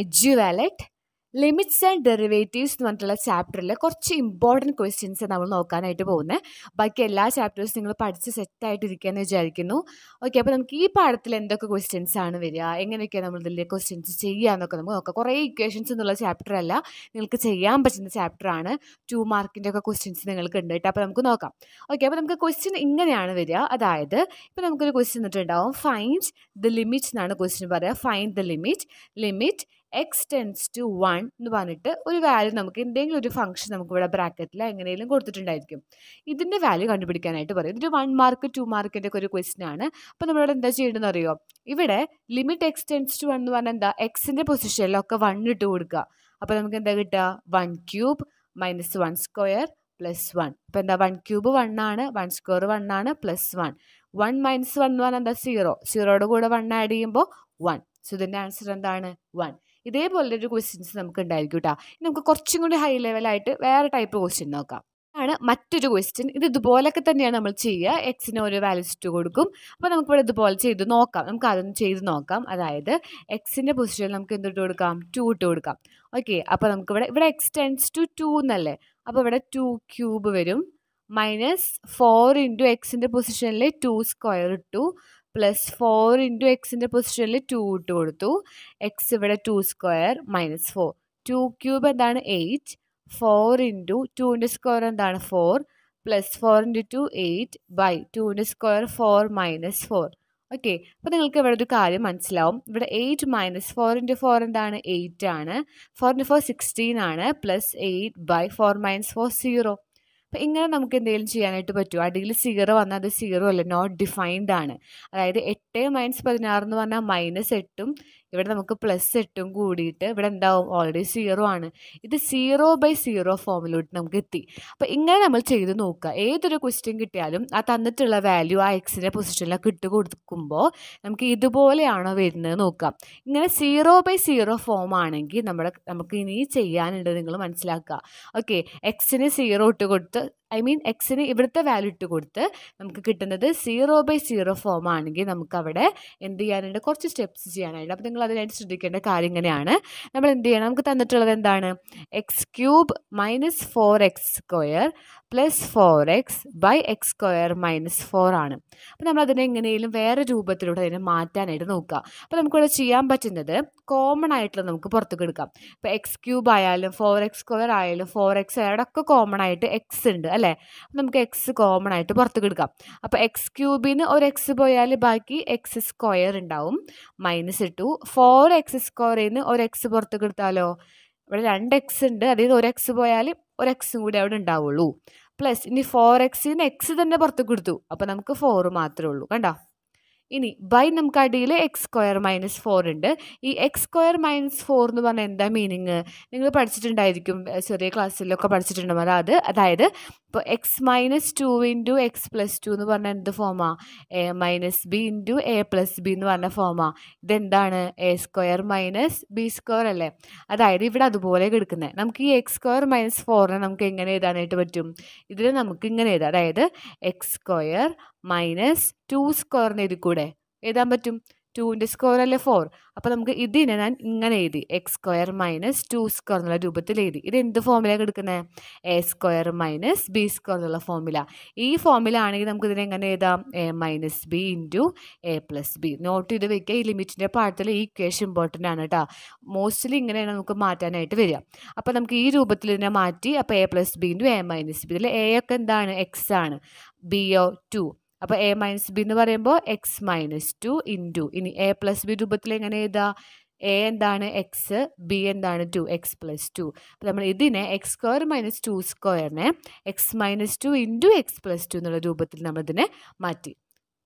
edu evaluate limits and derivatives എന്ന് പറഞ്ഞിട്ടുള്ള ചാപ്റ്ററിൽ കുറച്ച് ഇമ്പോർട്ടൻറ്റ് ക്വസ്റ്റ്യൻസ് നമ്മൾ നോക്കാനായിട്ട് പോകുന്നത് ബാക്കി എല്ലാ ചാപ്റ്റേഴ്സും നിങ്ങൾ പഠിച്ച് സെറ്റായിട്ടിരിക്കുകയെന്ന് വിചാരിക്കുന്നു ഓക്കെ അപ്പോൾ നമുക്ക് ഈ പാഠത്തിൽ എന്തൊക്കെ ക്വസ്റ്റ്യൻസ് ആണ് വരിക എങ്ങനെയൊക്കെയാണ് നമ്മൾ ഇതിലെ ക്വസ്റ്റ്യൻസ് ചെയ്യുക എന്നൊക്കെ നമുക്ക് നോക്കാം കുറേ ഇക്വേഷൻസ് എന്നുള്ള ചാപ്റ്റർ അല്ല നിങ്ങൾക്ക് ചെയ്യാൻ പറ്റുന്ന ചാപ്റ്ററാണ് ടു മാർക്കിൻ്റെ ഒക്കെ ക്വസ്റ്റ്യൻസ് നിങ്ങൾക്ക് ഉണ്ട് കേട്ടോ അപ്പോൾ നമുക്ക് നോക്കാം ഓക്കെ അപ്പോൾ നമുക്ക് ക്വസ്റ്റ്യൻ ഇങ്ങനെയാണ് വരിക അതായത് ഇപ്പോൾ നമുക്കൊരു ക്വസ്റ്റ്യൻ ഇട്ടിട്ടുണ്ടാവും ഫൈൻഡ് ദ ലിമിറ്റ് എന്നാണ് ക്വസ്റ്റ്യൻ പറയുക find the limit limit x tends to one എന്ന് പറഞ്ഞിട്ട് ഒരു വാല്യൂ നമുക്ക് എന്തെങ്കിലും ഒരു ഫംഗ്ഷൻ നമുക്ക് ഇവിടെ ബ്രാക്കറ്റിൽ എങ്ങനെയെങ്കിലും കൊടുത്തിട്ടുണ്ടായിരിക്കും ഇതിൻ്റെ വാല്യൂ കണ്ടുപിടിക്കാനായിട്ട് പറയും ഇതൊരു വൺ മാർക്ക് ടു മാർക്കിൻ്റെ ഒക്കെ ഒരു ക്വസ്റ്റ്യൻ ആണ് അപ്പോൾ നമ്മളിവിടെ എന്താ ചെയ്യേണ്ടതെന്ന് അറിയോ ഇവിടെ limit x tends to one എന്ന് പറഞ്ഞാൽ എന്താ എക്സിൻ്റെ പൊസിഷനിലൊക്കെ വൺ ഇട്ട് കൊടുക്കുക അപ്പോൾ നമുക്ക് എന്താ കിട്ടുക one cube minus one square plus one അപ്പോൾ എന്താ വൺ ക്യൂബ് വൺ ആണ് വൺ സ്ക്വയർ വൺ ആണ് plus one one minus one എന്ന് പറഞ്ഞാൽ എന്താ സീറോ സീറോയുടെ കൂടെ വൺ ആഡ് ചെയ്യുമ്പോൾ വൺ സോ ഇതിൻ്റെ ആൻസർ എന്താണ് വൺ ഇതേപോലെ ഒരു ക്വസ്റ്റ്യൻസ് നമുക്ക് ഉണ്ടായിരിക്കും കേട്ടോ നമുക്ക് കുറച്ചും കൂടി ഹൈ ലെവലായിട്ട് വേറെ ടൈപ്പ് ക്വസ്റ്റ്യൻ നോക്കാം ആണ് മറ്റൊരു ക്വസ്റ്റ്യൻ ഇത് ഇതുപോലൊക്കെ തന്നെയാണ് നമ്മൾ ചെയ്യുക എക്സിന് ഒരു ഇട്ട് കൊടുക്കും അപ്പോൾ നമുക്കിവിടെ ഇതുപോലെ ചെയ്ത് നോക്കാം നമുക്ക് അതൊന്ന് ചെയ്ത് നോക്കാം അതായത് എക്സിൻ്റെ പൊസിഷനിൽ നമുക്ക് എന്തിട്ട് കൊടുക്കാം ടു ഇട്ട് കൊടുക്കാം ഓക്കെ അപ്പോൾ നമുക്കിവിടെ ഇവിടെ എക്സ് ടെൻസ് ടു ടു എന്നല്ലേ അപ്പോൾ ഇവിടെ ടു ക്യൂബ് വരും മൈനസ് ഫോർ ഇൻറ്റു എക്സിൻ്റെ പൊസിഷനിൽ ടു സ്ക്വയർ ഇട്ടു പ്ലസ് ഫോർ ഇൻറ്റു എക്സിൻ്റെ പൊസിഷനിൽ ടു ഇട്ട് കൊടുത്തു എക്സ് ഇവിടെ two square minus four two cube എന്താണ് എയ്റ്റ് ഫോർ ഇൻറ്റു ടുവിൻ്റെ സ്ക്വയർ എന്താണ് four plus four into two eight by ടുവിൻ്റെ square four minus four okay അപ്പോൾ നിങ്ങൾക്ക് ഇവിടെ ഒരു കാര്യം മനസ്സിലാവും ഇവിടെ eight minus four into four എന്താണ് എയ്റ്റ് ആണ് ഫോർ ഇൻറ്റു ഫോർ സിക്സ്റ്റീൻ ആണ് plus eight by four minus four zero അപ്പം ഇങ്ങനെ നമുക്ക് എന്തെങ്കിലും ചെയ്യാനായിട്ട് പറ്റുമോ അടിയിൽ സീറോ വന്നാൽ അത് സീറോ അല്ല നോട്ട് ഡിഫൈൻഡ് ആണ് അതായത് എട്ട് മൈനസ് പതിനാറ് എന്ന് പറഞ്ഞാൽ മൈനസ് എട്ടും ഇവിടെ നമുക്ക് പ്ലസ് എട്ടും കൂടിയിട്ട് ഇവിടെ എന്താവും ഓൾറെഡി സീറോ ആണ് ഇത് സീറോ ബൈ സീറോ ഫോമിലോട്ട് നമുക്ക് എത്തി അപ്പോൾ ഇങ്ങനെ നമ്മൾ ചെയ്ത് നോക്കുക ഏതൊരു ക്വസ്റ്റ്യൻ കിട്ടിയാലും ആ തന്നിട്ടുള്ള വാല്യൂ ആ എക്സിൻ്റെ പൊസിഷനിലൊക്കെ ഇട്ട് കൊടുക്കുമ്പോൾ നമുക്ക് ഇതുപോലെയാണോ വരുന്നത് നോക്കാം ഇങ്ങനെ സീറോ ബൈ സീറോ ഫോം ആണെങ്കിൽ നമ്മുടെ നമുക്ക് ഇനി ചെയ്യാനുണ്ട് നിങ്ങൾ മനസ്സിലാക്കുക ഓക്കെ എക്സിന് സീറോ ഇട്ട് കൊടുത്ത് ഐ മീൻ എക്സിന് ഇവിടുത്തെ വാല്യൂ ഇട്ട് കൊടുത്ത് നമുക്ക് കിട്ടുന്നത് സീറോ ബൈ സീറോ ഫോം ആണെങ്കിൽ നമുക്ക് അവിടെ എന്ത് ചെയ്യാനുണ്ട് കുറച്ച് സ്റ്റെപ്സ് ചെയ്യാനായിട്ട് അപ്പോൾ നിങ്ങൾ അതിനായിട്ട് ശ്രദ്ധിക്കേണ്ട കാര്യം ഇങ്ങനെയാണ് നമ്മൾ എന്ത് ചെയ്യണം നമുക്ക് തന്നിട്ടുള്ളത് എന്താണ് x cube minus four x square plus four x by x square minus four ആണ് അപ്പോൾ നമ്മൾ അതിനെ എങ്ങനെയും വേറെ രൂപത്തിലൂടെ അതിനെ മാറ്റാനായിട്ട് നോക്കുക അപ്പോൾ നമുക്കിവിടെ ചെയ്യാൻ പറ്റുന്നത് കോമൺ ആയിട്ടുള്ള നമുക്ക് പുറത്തേക്ക് എടുക്കാം ഇപ്പോൾ എക്സ് ക്യൂബ് ആയാലും ഫോർ എക്സ് സ്ക്വയർ ആയാലും ഫോർ എക്സ് അവിടെയൊക്കെ കോമൺ ആയിട്ട് എക്സ് ഉണ്ട് അല്ലേ നമുക്ക് എക്സ് കോമൺ ആയിട്ട് പുറത്തേക്ക് എടുക്കാം അപ്പോൾ എക്സ് ക്യൂബിന് ഒരു എക്സ് പോയാൽ ബാക്കി എക്സ് സ്ക്വയർ ഉണ്ടാവും മൈനസ് ഇട്ടു ഫോർ എക്സ് സ്ക്വയറിൽ നിന്ന് ഒരു എക്സ് പുറത്തേക്ക് എടുത്താലോ ഇവിടെ രണ്ട് എക്സ് ഉണ്ട് അതായത് ഒരു എക്സ് പോയാൽ ഒരു എക്സും കൂടി അവിടെ ഉണ്ടാവുള്ളൂ പ്ലസ് ഇനി ഫോർ എക്സിന് എക്സ് തന്നെ പുറത്തേക്ക് കൊടുത്തു അപ്പൊ നമുക്ക് ഫോർ മാത്രമേ ഉള്ളൂ കണ്ടോ ഇനി ബൈ നമുക്ക് അടിയിൽ എക്സ് സ്ക്വയർ മൈനസ് ഫോർ ഉണ്ട് ഈ എക്സ് സ്ക്വയർ മൈനസ് ഫോർ എന്ന് പറഞ്ഞാൽ എന്താ മീനിങ് നിങ്ങൾ പഠിച്ചിട്ടുണ്ടായിരിക്കും ചെറിയ ക്ലാസ്സിലൊക്കെ പഠിച്ചിട്ടുണ്ടാവും അത് അതായത് ഇപ്പോൾ x minus two into x plus two എന്ന് പറഞ്ഞാൽ എന്ത് ഫോമാ A minus B into A plus B എന്ന് പറഞ്ഞ ഫോമാ ഇതെന്താണ് A square minus B square അല്ലേ അതായത് ഇവിടെ അതുപോലെ കിടക്കുന്നത് നമുക്ക് ഈ എക്സ് സ്ക്വയർ മൈനസ് ഫോറിനെ നമുക്ക് എങ്ങനെ എഴുതാനായിട്ട് പറ്റും ഇതിൽ നമുക്ക് ഇങ്ങനെ എഴുതാം അതായത് എക്സ് സ്ക്വയർ മൈനസ് ടു സ്ക്വയറിൻ്റെ ഇത് കൂടെ എഴുതാൻ പറ്റും ടുവിൻ്റെ സ്ക്വയർ അല്ലേ ഫോർ അപ്പോൾ നമുക്ക് ഇതിനെ ഞാൻ ഇങ്ങനെ എഴുതി x square minus two square എന്നുള്ള രൂപത്തിൽ എഴുതി ഇത് എന്ത് ഫോമിലാണ് എടുക്കുന്നത് A square minus B square എന്നുള്ള ഫോമില ഈ ആണെങ്കിൽ നമുക്ക് ഇതിനെ എങ്ങനെ എഴുതാം A minus B into A plus B note ചെയ്ത് വെക്കുക ഈ ലിമിറ്റിൻ്റെ പാഠത്തിൽ ഈ ഇക്വേഷൻ ഇമ്പോർട്ടൻ്റ് ആണ് കേട്ടോ മോസ്റ്റ്ലി ഇങ്ങനെയാണ് നമുക്ക് മാറ്റാനായിട്ട് വരിക അപ്പോൾ നമുക്ക് ഈ രൂപത്തിൽ ഇതിനെ മാറ്റി അപ്പോൾ A plus B into A minus B ഇതിൽ എ ഒക്കെ എന്താണ് എക്സ് ആണ് ഒ ടു അപ്പോൾ എ മൈനസ് ബി എന്ന് പറയുമ്പോൾ എക്സ് മൈനസ് ടു ഇൻറ്റു ഇനി എ പ്ലസ് ബി രൂപത്തിൽ എങ്ങനെ എഴുതാ എ എന്താണ് എക്സ് ബി എന്താണ് ടു എക്സ് പ്ലസ് ടു അപ്പോൾ നമ്മൾ ഇതിനെ എക്സ് സ്ക്വയർ മൈനസ് ടു സ്ക്വയറിനെ x minus two into x plus two എന്നുള്ള രൂപത്തിൽ നമ്മൾ ഇതിനെ മാറ്റി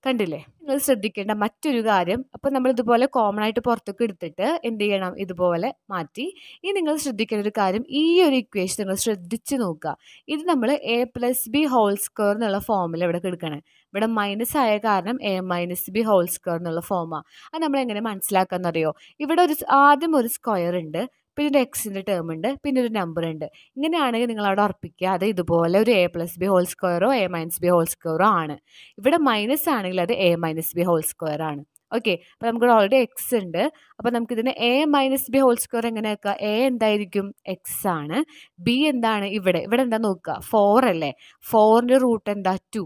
കണ്ടില്ലേ നിങ്ങൾ ശ്രദ്ധിക്കേണ്ട മറ്റൊരു കാര്യം അപ്പോൾ നമ്മൾ ഇതുപോലെ കോമൺ ആയിട്ട് പുറത്തേക്ക് എടുത്തിട്ട് എന്ത് ചെയ്യണം ഇതുപോലെ മാറ്റി ഇനി നിങ്ങൾ ശ്രദ്ധിക്കേണ്ട ഒരു കാര്യം ഈ ഒരു ഇക്വേഷൻ നിങ്ങൾ ശ്രദ്ധിച്ച് നോക്കുക ഇത് നമ്മൾ A plus B whole square എന്നുള്ള ഫോമിൽ ഇവിടെ കിടക്കണേ ഇവിടെ മൈനസ് ആയ കാരണം A minus B whole square എന്നുള്ള ഫോമാണ് അത് നമ്മൾ എങ്ങനെ മനസ്സിലാക്കാമെന്നറിയോ ഇവിടെ ഒരു ആദ്യം ഒരു സ്ക്വയർ ഉണ്ട് പിന്നെ ഒരു എക്സിൻ്റെ ടേം ഉണ്ട് പിന്നെ ഒരു നമ്പർ ഉണ്ട് ഇങ്ങനെയാണെങ്കിൽ നിങ്ങൾ അവിടെ ഉറപ്പിക്കുക അത് ഇതുപോലെ ഒരു എ പ്ലസ് ബി ഹോൾ സ്ക്വയറോ എ മൈനസ് ബി ഹോൾ സ്ക്വയറോ ആണ് ഇവിടെ മൈനസ് ആണെങ്കിൽ അത് A minus B whole square ആണ് ഓക്കെ അപ്പോൾ നമുക്ക് ഓൾറെഡി എക്സ് ഉണ്ട് അപ്പോൾ നമുക്കിതിന് A minus B whole square എങ്ങനെ വെക്കുക എ എന്തായിരിക്കും എക്സ് ആണ് ബി എന്താണ് ഇവിടെ ഇവിടെ എന്താ നോക്കുക ഫോർ അല്ലേ ഫോറിൻ്റെ റൂട്ട് എന്താ ടു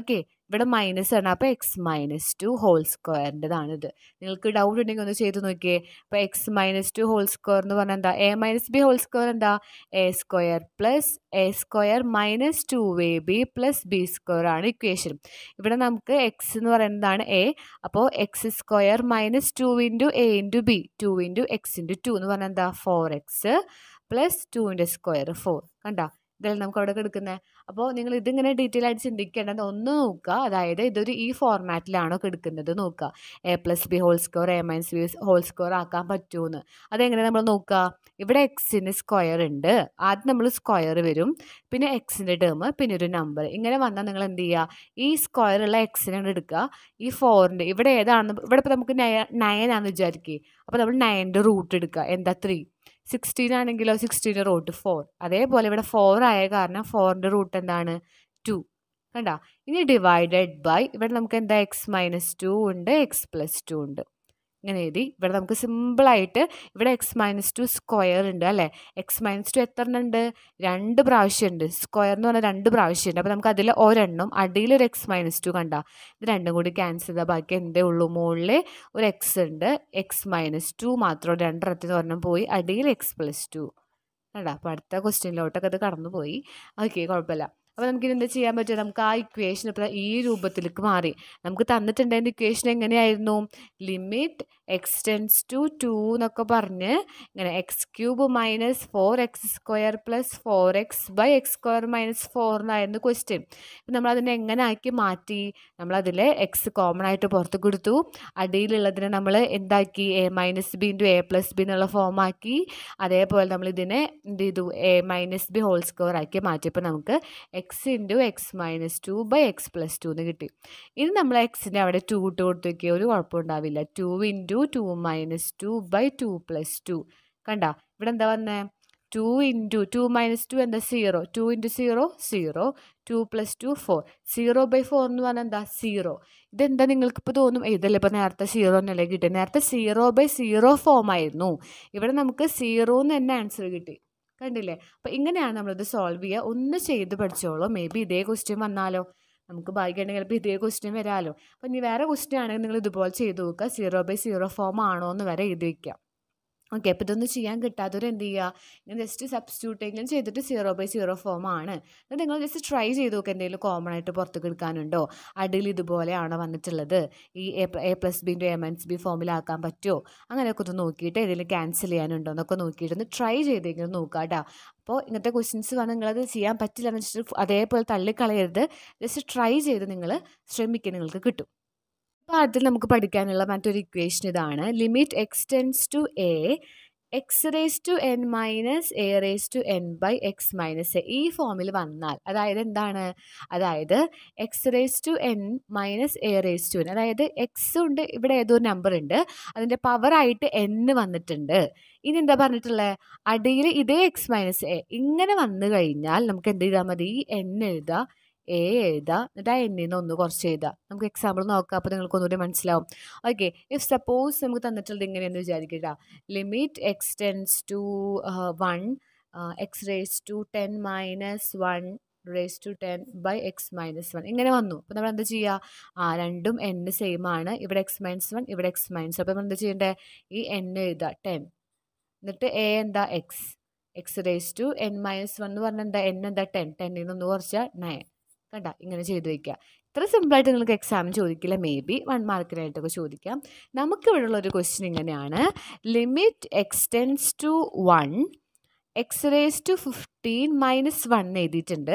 ഓക്കെ ഇവിടെ മൈനസ് ആണ് അപ്പോൾ എക്സ് മൈനസ് ടു ഹോൾ സ്ക്വയറിൻ്റെതാണിത് നിങ്ങൾക്ക് ഡൗട്ട് ഉണ്ടെങ്കിൽ ഒന്ന് ചെയ്ത് നോക്കിയേ അപ്പോൾ x minus two whole square എന്ന് പറഞ്ഞാൽ എന്താ A minus B whole square എന്താ A square plus A square minus two A B plus B square ആണ് ഇക്വേഷൻ ഇവിടെ നമുക്ക് എക്സ് എന്ന് പറയുന്നതാണ് എ അപ്പോൾ x square minus two into A into B two into x into two എന്ന് പറഞ്ഞാൽ എന്താ ഫോർ എക്സ് പ്ലസ് ടുവിൻ്റെ സ്ക്വയർ ഫോർ കണ്ടോ ഇതല്ലേ നമുക്ക് അവിടെ കിടക്കുന്നത് അപ്പോൾ നിങ്ങൾ ഇതിങ്ങനെ ഡീറ്റെയിൽ ആയിട്ട് ചിന്തിക്കേണ്ടത് ഒന്ന് നോക്കുക അതായത് ഇതൊരു ഈ ഫോർമാറ്റിലാണോ കിടക്കുന്നത് നോക്കുക A plus B whole square A minus B whole square ആക്കാൻ പറ്റുമെന്ന് അതെങ്ങനെ നമ്മൾ നോക്കുക ഇവിടെ എക്സിന് സ്ക്വയർ ഉണ്ട് ആദ്യം നമ്മൾ സ്ക്വയർ വരും പിന്നെ എക്സിൻ്റെ ടേം പിന്നെ ഒരു നമ്പർ ഇങ്ങനെ വന്നാൽ നിങ്ങൾ എന്ത് ചെയ്യുക ഈ സ്ക്വയറുള്ള എക്സിനാണ് എടുക്കുക ഈ ഫോറിൻ്റെ ഇവിടെ ഏതാണെന്ന് ഇവിടെ ഇപ്പോൾ നമുക്ക് നയൻ ആണെന്ന് വിചാരിക്കുക അപ്പോൾ നമ്മൾ നയൻ്റെ റൂട്ട് എടുക്കുക എന്താ ത്രീ സിക്സ്റ്റീൻ ആണെങ്കിലോ സിക്സ്റ്റീൻ്റെ റൂട്ട് ഫോർ അതേപോലെ ഇവിടെ ഫോർ ആയ കാരണം ഫോറിൻ്റെ റൂട്ട് എന്താണ് ടു കണ്ട ഇനി ഡിവൈഡഡ് ബൈ ഇവിടെ നമുക്ക് എന്താ എക്സ് മൈനസ് ടു ഉണ്ട് എക്സ് പ്ലസ് ടു ഉണ്ട് ഇങ്ങനെ എഴുതി ഇവിടെ നമുക്ക് സിമ്പിളായിട്ട് ഇവിടെ എക്സ് മൈനസ് ടു സ്ക്വയർ ഉണ്ട് അല്ലേ എക്സ് മൈനസ് ടു എത്ര ഉണ്ട് രണ്ട് പ്രാവശ്യമുണ്ട് സ്ക്വയർ എന്ന് പറഞ്ഞാൽ രണ്ട് പ്രാവശ്യമുണ്ട് അപ്പോൾ നമുക്ക് അതിൽ ഒരെണ്ണം അടിയിൽ ഒരു എക്സ് മൈനസ് ടു കണ്ട ഇത് രണ്ടും കൂടി ക്യാൻസൽ ചെയ്താൽ ബാക്കി എന്തേ ഉള്ളൂ മുകളിൽ ഒരു എക്സ് ഉണ്ട് എക്സ് മൈനസ് ടു മാത്രം രണ്ടിടത്തിന് ഒരെണ്ണം പോയി അടിയിൽ എക്സ് പ്ലസ് ടു കണ്ട അപ്പോൾ അടുത്ത ക്വസ്റ്റ്യനിലോട്ടൊക്കെ അത് കടന്നു പോയി ഓക്കെ കുഴപ്പമില്ല അപ്പോൾ നമുക്കിനി എന്താ ചെയ്യാൻ പറ്റുക നമുക്ക് ആ ഇക്വേഷൻ ഇപ്പോൾ ഈ രൂപത്തിലേക്ക് മാറി നമുക്ക് തന്നിട്ടുണ്ടായിരുന്ന ഇക്വേഷൻ എങ്ങനെയായിരുന്നു limit x tends to two എന്നൊക്കെ പറഞ്ഞ് ഇങ്ങനെ x cube minus four x square plus four x by x square minus four എന്നായിരുന്നു ക്വസ്റ്റ്യൻ നമ്മൾ അതിനെ എങ്ങനെ ആക്കി മാറ്റി നമ്മളതിൽ എക്സ് കോമൺ ആയിട്ട് പുറത്ത് കൊടുത്തു അടിയിലുള്ളതിനെ നമ്മൾ എന്താക്കി A minus B into A plus B എന്നുള്ള ഫോമാക്കി അതേപോലെ നമ്മൾ ഇതിനെ എന്ത് ചെയ്തു A minus B whole square ആക്കി മാറ്റിയപ്പോൾ നമുക്ക് x into x minus two by x plus two എന്ന് കിട്ടി ഇനി നമ്മൾ എക്സിൻ്റെ അവിടെ ടു ഇട്ട് കൊടുത്തു നോക്കിയാൽ ഒരു കുഴപ്പമുണ്ടാവില്ല two into into two minus two by two plus two കണ്ട ഇവിടെ എന്താ വന്നത് two into two minus two എന്താ zero two into zero zero two plus two four zero by four എന്ന് പറഞ്ഞാൽ എന്താ സീറോ ഇതെന്താ നിങ്ങൾക്ക് ഇപ്പോൾ തോന്നും ഇതല്ലേ ഇപ്പോൾ നേരത്തെ സീറോ എന്നല്ലേ കിട്ടിയത് നേരത്തെ സീറോ ബൈ സീറോ ഫോം ആയിരുന്നു ഇവിടെ നമുക്ക് സീറോ എന്ന് തന്നെ ആൻസർ കിട്ടി കണ്ടില്ലേ അപ്പോൾ ഇങ്ങനെയാണ് നമ്മളിത് സോൾവ് ചെയ്യുക ഒന്ന് ചെയ്ത് പഠിച്ചോളൂ മേ ബി ഇതേ ക്വസ്റ്റ്യൻ വന്നാലോ നമുക്ക് ഭാഗ്യമുണ്ടെങ്കിൽ ചിലപ്പോൾ ഇതേ ക്വസ്റ്റ്യൻ വരാമല്ലോ അപ്പോൾ ഇനി വേറെ ക്വസ്റ്റ്യൻ ആണെങ്കിൽ നിങ്ങൾ ഇതുപോലെ ചെയ്ത് നോക്കുക സീറോ ബൈ സീറോ ഫോം ആണോ എന്ന് വരെ എഴുതി വയ്ക്കാം ഓക്കെ അപ്പോൾ ഇതൊന്നും ചെയ്യാൻ കിട്ടാത്തവർ എന്ത് ചെയ്യുക ഇങ്ങനെ ജസ്റ്റ് സബ്സ്റ്റിറ്റ്യൂട്ടെങ്കിലും ചെയ്തിട്ട് സീറോ ബൈ സീറോ ആണ് അത് നിങ്ങൾ ജസ്റ്റ് ട്രൈ ചെയ്ത് നോക്കുക എന്തെങ്കിലും കോമൺ ആയിട്ട് പുറത്തേക്ക് എടുക്കാനുണ്ടോ അടിയിൽ ഇതുപോലെയാണോ വന്നിട്ടുള്ളത് ഈ A plus B into minus B ഫോമിലാക്കാൻ പറ്റുമോ അങ്ങനെയൊക്കെ ഒന്ന് നോക്കിയിട്ട് ഏതെങ്കിലും ക്യാൻസൽ ചെയ്യാനുണ്ടോ എന്നൊക്കെ നോക്കിയിട്ട് ഒന്ന് ട്രൈ ചെയ്തെങ്കിലും നോക്കുക കേട്ടോ അപ്പോൾ ഇങ്ങനത്തെ ക്വസ്റ്റ്യൻസ് വന്ന് നിങ്ങളത് ചെയ്യാൻ പറ്റില്ല എന്ന് വെച്ചിട്ട് അതേപോലെ തള്ളിക്കളയരുത് ജസ്റ്റ് ട്രൈ ചെയ്ത് നിങ്ങൾ ശ്രമിക്കുക നിങ്ങൾക്ക് കിട്ടും പാഠത്തിൽ നമുക്ക് പഠിക്കാനുള്ള മറ്റൊരു ഇക്വേഷൻ ഇതാണ് limit x tends to a x raise to n minus a raise to n by x minus a ഈ ഫോമിൽ വന്നാൽ അതായത് എന്താണ് അതായത് x raise to n minus a raise to n അതായത് എക്സ് ഉണ്ട് ഇവിടെ ഏതോ ഒരു നമ്പർ ഉണ്ട് അതിൻ്റെ പവറായിട്ട് എൻ വന്നിട്ടുണ്ട് ഇനി എന്താ പറഞ്ഞിട്ടുള്ളത് അടിയിൽ ഇതേ എക്സ് മൈനസ് എ ഇങ്ങനെ വന്നു കഴിഞ്ഞാൽ നമുക്ക് എന്ത് ചെയ്താൽ മതി ഈ എൻ എഴുതാം എ എഴുതാം എന്നിട്ട് ആ എന്നിൽ ഒന്ന് കുറച്ച് എഴുതാം നമുക്ക് എക്സാമ്പിൾ നോക്കാം അപ്പോൾ നിങ്ങൾക്ക് ഒന്നുകൂടി മനസ്സിലാവും ഓക്കെ ഇഫ് സപ്പോസ് നമുക്ക് തന്നിട്ടുള്ളത് ഇങ്ങനെയെന്ന് വിചാരിക്കുക limit x tends to one x raise to ten minus one raise to ten by x minus one ഇങ്ങനെ വന്നു അപ്പോൾ നമ്മൾ എന്താ ചെയ്യുക ആ രണ്ടും എൻ സെയിം ആണ് ഇവിടെ എക്സ് മൈനസ് വൺ ഇവിടെ എക്സ് മൈനസ് അപ്പോൾ നമ്മൾ എന്താ ചെയ്യേണ്ടത് ഈ എൻ എഴുതാം ടെൻ എന്നിട്ട് എ എന്താ x x raise to n minus one എന്ന് പറഞ്ഞാൽ എന്താ എൻ എന്താ ടെൻ ടെന്നിൽ ഒന്ന് കുറച്ചാൽ നയൻ കണ്ട ഇങ്ങനെ ചെയ്ത് വയ്ക്കുക ഇത്ര സിമ്പിളായിട്ട് നിങ്ങൾക്ക് എക്സാം ചോദിക്കില്ല മേ ബി വൺ മാർക്കിനായിട്ടൊക്കെ ചോദിക്കാം നമുക്കിവിടെ ഒരു ക്വസ്റ്റ്യൻ ഇങ്ങനെയാണ് limit x tends to one x raise to fifty fifteen minus one എഴുതിയിട്ടുണ്ട്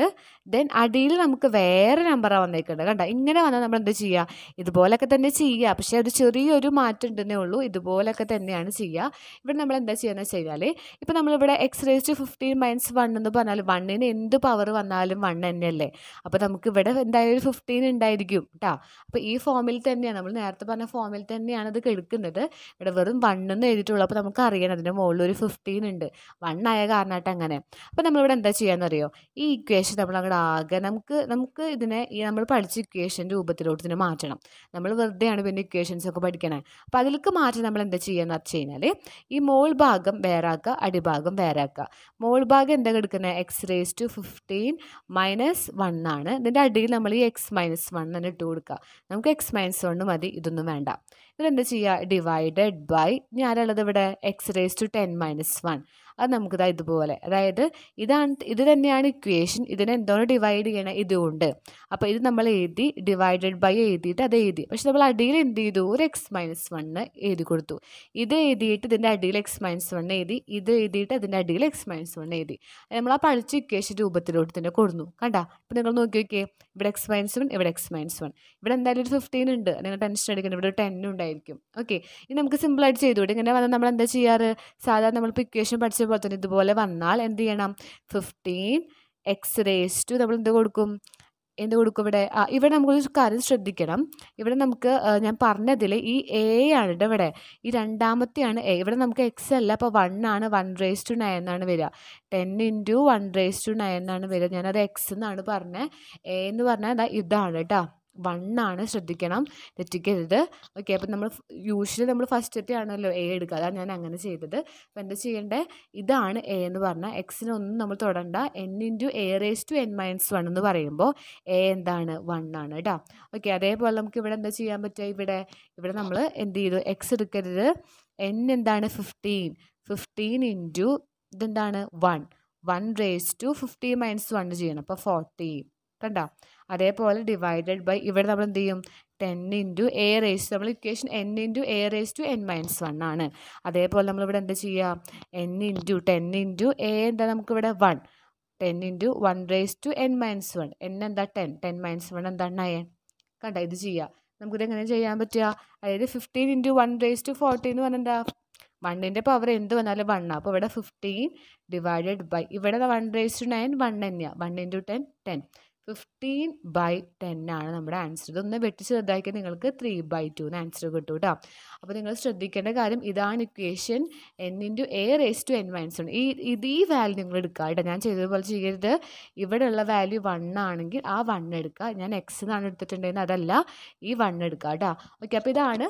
ദെൻ അടിയിൽ നമുക്ക് വേറെ നമ്പറാണ് വന്നേക്കുന്നത് കണ്ടോ ഇങ്ങനെ വന്നാൽ നമ്മൾ എന്ത് ചെയ്യുക ഇതുപോലൊക്കെ തന്നെ ചെയ്യുക പക്ഷേ ഒരു ചെറിയൊരു മാറ്റം ഉണ്ടെന്നേ ഉള്ളൂ ഇതുപോലൊക്കെ തന്നെയാണ് ചെയ്യുക ഇവിടെ നമ്മൾ എന്താ ചെയ്യുന്നത് വെച്ച് കഴിഞ്ഞാൽ ഇപ്പോൾ നമ്മളിവിടെ x raise to fifteen minus one എന്ന് പറഞ്ഞാൽ വണ്ണിന് എന്ത് പവർ വന്നാലും വൺ തന്നെയല്ലേ അപ്പോൾ നമുക്ക് ഇവിടെ എന്തായാലും ഒരു ഫിഫ്റ്റീൻ ഉണ്ടായിരിക്കും കേട്ടോ അപ്പോൾ ഈ ഫോമിൽ തന്നെയാണ് നമ്മൾ നേരത്തെ പറഞ്ഞ ഫോമിൽ തന്നെയാണ് ഇത് കെടുക്കുന്നത് ഇവിടെ വെറും വണ്ണെന്ന് എഴുതിയിട്ടുള്ളൂ അപ്പോൾ നമുക്ക് അറിയണം അതിൻ്റെ മുകളിൽ ഒരു ഫിഫ്റ്റീൻ ഉണ്ട് വൺ ആയ കാരണമായിട്ട് അങ്ങനെ അപ്പോൾ നമ്മളിവിടെ എന്താ അറിയോ ഈ ഇക്വേഷൻ നമ്മൾ അങ്ങോട്ട് ആകെ നമുക്ക് നമുക്ക് ഇതിനെ ഈ നമ്മൾ പഠിച്ച ഇക്വേഷൻ രൂപത്തിലോട്ട് ഇതിനെ മാറ്റണം നമ്മൾ വെറുതെ ആണ് പിന്നെ ഇക്വേഷൻസ് ഒക്കെ പഠിക്കണേ അപ്പോൾ അതിലേക്ക് മാറ്റം നമ്മൾ എന്താ ചെയ്യുകയെന്ന് വെച്ച് കഴിഞ്ഞാൽ ഈ മോൾ ഭാഗം വേറാക്കുക അടിഭാഗം വേറാക്കുക മോൾ ഭാഗം എന്താ എടുക്കുന്നത് x raise to fifteen minus one ആണ് ഇതിൻ്റെ അടിയിൽ നമ്മൾ ഈ എക്സ് മൈനസ് വൺ തന്നെ ഇട്ട് കൊടുക്കുക നമുക്ക് എക്സ് മൈനസ് വൺ മതി ഇതൊന്നും വേണ്ട ഇതിലെന്താ ചെയ്യുക ഡിവൈഡഡ് ബൈ ഞാനുള്ളത് ഇവിടെ x raise to ten minus one അത് നമുക്ക് ഇതാ ഇതുപോലെ അതായത് ഇതാണ് ഇത് തന്നെയാണ് ഇക്വേഷൻ ഇതിനെ എന്താണ് ഡിവൈഡ് ചെയ്യണം ഇതുകൊണ്ട് അപ്പോൾ ഇത് നമ്മൾ എഴുതി ഡിവൈഡഡ് ബൈ എഴുതിയിട്ട് അത് എഴുതി പക്ഷെ നമ്മൾ അടിയിൽ എന്ത് ചെയ്തു ഒരു എക്സ് മൈനസ് വണ്ണ് എഴുതി കൊടുത്തു ഇത് എഴുതിയിട്ട് ഇതിൻ്റെ അടിയിൽ എക്സ് മൈനസ് വൺ എഴുതി ഇത് എഴുതിയിട്ട് അതിൻ്റെ അടിയിൽ എക്സ് മൈനസ് വൺ എഴുതി നമ്മൾ ആ പഠിച്ച ഇക്വേഷൻ രൂപത്തിലോട്ട് തന്നെ കൊടുന്നു കണ്ട ഇപ്പം നിങ്ങൾ നോക്കി നോക്കിയേ ഇവിടെ എക്സ് മൈനസ് വൺ ഇവിടെ എക്സ് മൈനസ് വൺ ഇവിടെ എന്തായാലും ഒരു ഫിഫ്റ്റീൻ ഉണ്ട് നിങ്ങൾ ടെൻഷൻ അടിക്കണം ഇവിടെ ഒരു ടെൻ ഉണ്ടായിരിക്കും ഓക്കെ ഇനി നമുക്ക് സിമ്പിളായിട്ട് ചെയ്തുകൂടി ഇങ്ങനെ വന്നാൽ നമ്മൾ എന്താ ചെയ്യാറ് സാധാരണ നമ്മളിപ്പോൾ ഇക്വേഷൻ പഠിച്ച കാണിച്ച പോലെ തന്നെ ഇതുപോലെ വന്നാൽ എന്ത് ചെയ്യണം ഫിഫ്റ്റീൻ എക്സ് റേസ് ടു നമ്മൾ എന്ത് കൊടുക്കും എന്ത് കൊടുക്കും ഇവിടെ ആ ഇവിടെ നമുക്കൊരു കാര്യം ശ്രദ്ധിക്കണം ഇവിടെ നമുക്ക് ഞാൻ പറഞ്ഞതിൽ ഈ എ ആണ് ഇവിടെ ഈ രണ്ടാമത്തെയാണ് എ ഇവിടെ നമുക്ക് എക്സ് അല്ല അപ്പോൾ വൺ ആണ് വൺ റേസ് ടു നയൻ എന്നാണ് വരിക ten into one raise to nine എന്നാണ് വരിക ഞാനത് എക്സ് എന്നാണ് പറഞ്ഞത് എ എന്ന് പറഞ്ഞാൽ ഇതാണ് കേട്ടോ ആണ് ശ്രദ്ധിക്കണം തെറ്റിക്കരുത് ഓക്കെ അപ്പം നമ്മൾ യൂഷ്വലി നമ്മൾ ഫസ്റ്റത്തെ ആണല്ലോ എ എടുക്കുക അതാണ് ഞാൻ അങ്ങനെ ചെയ്തത് അപ്പം എന്താ ചെയ്യേണ്ടത് ഇതാണ് എ എന്ന് പറഞ്ഞാൽ എക്സിനൊന്നും നമ്മൾ തുടണ്ട n into a raise to n minus one എന്ന് പറയുമ്പോൾ എ എന്താണ് വൺ ആണ് കേട്ടോ ഓക്കെ അതേപോലെ നമുക്ക് ഇവിടെ എന്താ ചെയ്യാൻ പറ്റുക ഇവിടെ ഇവിടെ നമ്മൾ എന്ത് ചെയ്തു എക്സ് എടുക്കരുത് എൻ എന്താണ് ഫിഫ്റ്റീൻ ഫിഫ്റ്റീൻ ഇൻറ്റു ഇതെന്താണ് one one raise to fifteen minus one ചെയ്യണം അപ്പോൾ ഫോർട്ടീൻ കണ്ടോ അതേപോലെ ഡിവൈഡഡ് ബൈ ഇവിടെ നമ്മൾ എന്ത് ചെയ്യും ടെൻ ഇൻറ്റു എ റേസ് നമ്മൾ equation n into a raise to n minus one ആണ് അതേപോലെ നമ്മളിവിടെ എന്താ ചെയ്യുക n into ten into a എന്താ നമുക്കിവിടെ one ten into one raise to n minus one n എന്താ ടെൻ ടെൻ മൈനസ് വൺ എന്താ നയൻ കണ്ട ഇത് ചെയ്യുക നമുക്കിത് എങ്ങനെ ചെയ്യാൻ പറ്റുക അതായത് fifteen into one raise to fourteen എന്ന് പറഞ്ഞാൽ എന്താ വണ്ണിൻ്റെ പവർ എന്ത് വന്നാലും വണ്ണാണ് അപ്പോൾ ഇവിടെ ഫിഫ്റ്റീൻ ഡിവൈഡഡ് ബൈ ഇവിടെ one raise to nine one തന്നെയാണ് one into ten ten fifteen by ten ആണ് നമ്മുടെ ആൻസർ ഇതൊന്ന് വെട്ടി ചെറുതാക്കി നിങ്ങൾക്ക് ത്രീ ബൈ ടു എന്ന് ആൻസർ കിട്ടും കേട്ടോ അപ്പോൾ നിങ്ങൾ ശ്രദ്ധിക്കേണ്ട കാര്യം ഇതാണ് equation n into a raise to n minus one ഈ ഇത് ഈ വാല്യൂ നിങ്ങൾ എടുക്കുക ഞാൻ ചെയ്തതുപോലെ ചെയ്യരുത് ഉള്ള വാല്യൂ വൺ ആണെങ്കിൽ ആ വൺ എടുക്കുക ഞാൻ എക്സ് എന്നാണ് എടുത്തിട്ടുണ്ടെങ്കിൽ അതല്ല ഈ വൺ എടുക്കുക കേട്ടോ ഓക്കെ അപ്പോൾ ഇതാണ്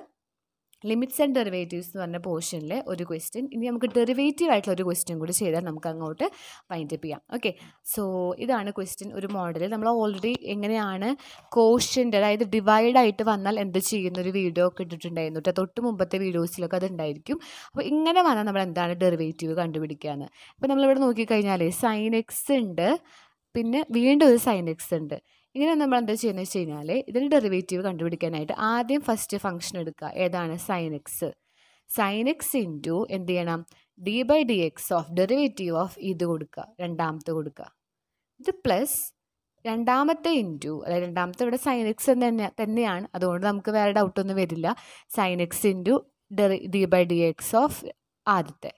ലിമിറ്റ്സ് ആൻഡ് ഡെറിവേറ്റീവ്സ് എന്ന് പറഞ്ഞ പോർഷനിലെ ഒരു ക്വസ്റ്റ്യൻ ഇനി നമുക്ക് ഡെറിവേറ്റീവ് ആയിട്ടുള്ള ഒരു ക്വസ്റ്റ്യൻ കൂടി ചെയ്താൽ നമുക്ക് അങ്ങോട്ട് വൈൻഡപ്പ് ചെയ്യാം ഓക്കെ സോ ഇതാണ് ക്വസ്റ്റ്യൻ ഒരു മോഡൽ നമ്മൾ ഓൾറെഡി എങ്ങനെയാണ് കോഷ്യൻ്റെ അതായത് ഡിവൈഡ് ആയിട്ട് വന്നാൽ എന്ത് ചെയ്യുന്ന ഒരു വീഡിയോ ഒക്കെ ഇട്ടിട്ടുണ്ടായിരുന്നു കേട്ടോ തൊട്ട് മുമ്പത്തെ വീഡിയോസിലൊക്കെ അത് ഉണ്ടായിരിക്കും അപ്പോൾ ഇങ്ങനെ വന്നാൽ നമ്മൾ എന്താണ് ഡെറിവേറ്റീവ് കണ്ടുപിടിക്കുകയെന്ന് അപ്പോൾ നമ്മളിവിടെ നോക്കിക്കഴിഞ്ഞാൽ സൈൻ എക്സ് ഉണ്ട് പിന്നെ വീണ്ടും ഒരു സൈൻ എക്സ് ഉണ്ട് ഇങ്ങനെ നമ്മൾ എന്താ ചെയ്യുന്നത് വെച്ച് കഴിഞ്ഞാൽ ഇതിൻ്റെ ഡെറിവേറ്റീവ് കണ്ടുപിടിക്കാനായിട്ട് ആദ്യം ഫസ്റ്റ് ഫംഗ്ഷൻ എടുക്കുക ഏതാണ് sine x sine x into എന്ത് ചെയ്യണം d by d x of derivative of ഇത് കൊടുക്കുക രണ്ടാമത്തെ കൊടുക്കുക ഇത് പ്ലസ് രണ്ടാമത്തെ ഇൻറ്റു അതായത് രണ്ടാമത്തെ ഇവിടെ സൈൻ എക്സ് എന്ന് തന്നെ തന്നെയാണ് അതുകൊണ്ട് നമുക്ക് വേറെ ഡൗട്ടൊന്നും വരില്ല സൈൻ എക്സ് ഇൻറ്റു ഡെറി d by d x of ആദ്യത്തെ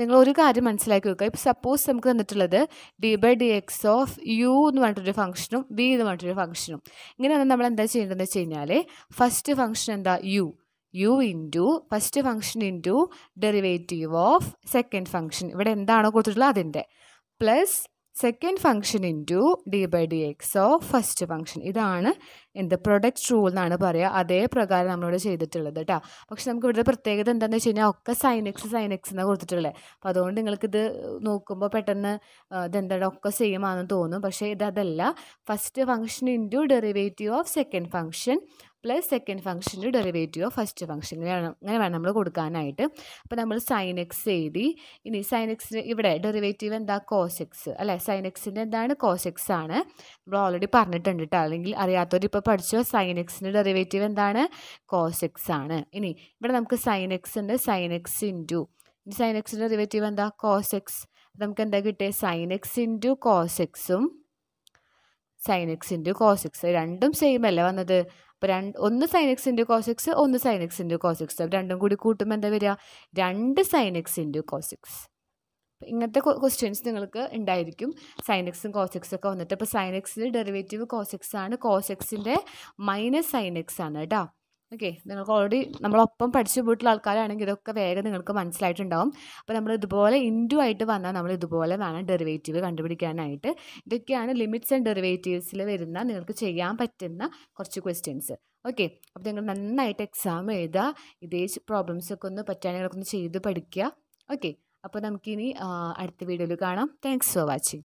നിങ്ങൾ ഒരു കാര്യം മനസ്സിലാക്കി വെക്കുക ഇപ്പോൾ സപ്പോസ് നമുക്ക് തന്നിട്ടുള്ളത് d by d x of u എന്ന് പറഞ്ഞിട്ടൊരു ഫംഗ്ഷനും വി എന്ന് പറഞ്ഞിട്ടൊരു ഫംഗ്ഷനും ഇങ്ങനെയാണ് നമ്മൾ എന്താ ചെയ്യേണ്ടതെന്ന് വെച്ച് കഴിഞ്ഞാൽ ഫസ്റ്റ് ഫംഗ്ഷൻ എന്താ u u into first function into derivative of second function ഇവിടെ എന്താണോ കൊടുത്തിട്ടുള്ളത് അതിൻ്റെ plus second function into d by d x of first function ഇതാണ് എന്ത് പ്രൊഡക്റ്റ് റൂൾ എന്നാണ് പറയുക അതേ പ്രകാരം നമ്മളോട് ചെയ്തിട്ടുള്ളത് കേട്ടോ പക്ഷെ നമുക്ക് ഇവിടുത്തെ പ്രത്യേകത എന്താണെന്ന് വെച്ച് കഴിഞ്ഞാൽ ഒക്കെ സൈൻ എക്സ് സൈൻ എക്സ് എന്നാണ് കൊടുത്തിട്ടുള്ളത് അപ്പോൾ അതുകൊണ്ട് നിങ്ങൾക്കിത് നോക്കുമ്പോൾ പെട്ടെന്ന് ഇതെന്താണ് ഒക്കെ സെയിം ആണെന്ന് തോന്നും പക്ഷേ ഇത് അതല്ല first function into derivative of second function plus second ഫംഗ്ഷൻ്റെ ഡെറിവേറ്റീവ് ഓഫ് ഫസ്റ്റ് ഫംഗ്ഷൻ അങ്ങനെ വേണം നമ്മൾ കൊടുക്കാനായിട്ട് അപ്പോൾ നമ്മൾ സൈൻ എക്സ് എഴുതി ഇനി സൈൻ എക്സിന് ഇവിടെ ഡെറിവേറ്റീവ് എന്താ കോസ് എക്സ് അല്ലേ സൈൻ എക്സിൻ്റെ എന്താണ് കോസ് എക്സ് ആണ് നമ്മൾ ഓൾറെഡി പറഞ്ഞിട്ടുണ്ട് കേട്ടോ അല്ലെങ്കിൽ അറിയാത്തവർ ഇപ്പോൾ പഠിച്ചോ സൈൻ എക്സിൻ്റെ ഡെറിവേറ്റീവ് എന്താണ് കോസ് എക്സ് ആണ് ഇനി ഇവിടെ നമുക്ക് സൈൻ എക്സ് ഉണ്ട് സൈൻ എക്സ് ഇൻറ്റു സൈൻ എക്സിൻ്റെ ഡെറിവേറ്റീവ് എന്താ കോസ് എക്സ് നമുക്ക് എന്താ കിട്ടിയത് സൈൻ എക്സ് ഇൻറ്റു കോസ് എക്സും സൈൻ എക്സ് കോസ് എക്സ് രണ്ടും സെയിം അല്ലേ വന്നത് അപ്പോൾ രണ്ട് ഒന്ന് സൈൻ ഇൻറ്റു കോസ് ഒന്ന് സൈൻ ഇൻറ്റു കോസ് എക്സ് അപ്പോൾ രണ്ടും കൂടി കൂട്ടുമ്പോൾ എന്താ വരിക രണ്ട് സൈൻ ഇൻറ്റു കോസ് എക്സ് ഇങ്ങനത്തെ ക്വസ്റ്റ്യൻസ് നിങ്ങൾക്ക് ഉണ്ടായിരിക്കും സൈൻ കോസെക്സും ഒക്കെ വന്നിട്ട് അപ്പോൾ സൈൻ ഡെറിവേറ്റീവ് കോസെക്സ് ആണ് കോസെക്സിൻ്റെ മൈനസ് സൈൻ ആണ് കേട്ടോ ഓക്കെ നിങ്ങൾക്ക് ഓൾറെഡി നമ്മളൊപ്പം പഠിച്ചു പോയിട്ടുള്ള ആൾക്കാരാണെങ്കിൽ ഇതൊക്കെ വേഗം നിങ്ങൾക്ക് മനസ്സിലായിട്ടുണ്ടാവും അപ്പോൾ നമ്മൾ ഇതുപോലെ ഇൻഡു ആയിട്ട് വന്നാൽ നമ്മൾ ഇതുപോലെ വേണം ഡെറിവേറ്റീവ് കണ്ടുപിടിക്കാനായിട്ട് ഇതൊക്കെയാണ് ലിമിറ്റ്സ് ആൻഡ് ഡെറിവേറ്റീവ്സിൽ വരുന്ന നിങ്ങൾക്ക് ചെയ്യാൻ പറ്റുന്ന കുറച്ച് ക്വസ്റ്റ്യൻസ് ഓക്കെ അപ്പോൾ നിങ്ങൾ നന്നായിട്ട് എക്സാം എഴുതുക ഇതേ പ്രോബ്ലംസൊക്കെ ഒന്ന് പറ്റുകയാണെങ്കിൽ ഒന്ന് ചെയ്ത് പഠിക്കുക ഓക്കെ അപ്പോൾ നമുക്കിനി അടുത്ത വീഡിയോയിൽ കാണാം താങ്ക്സ് ഫോർ വാച്ചിങ്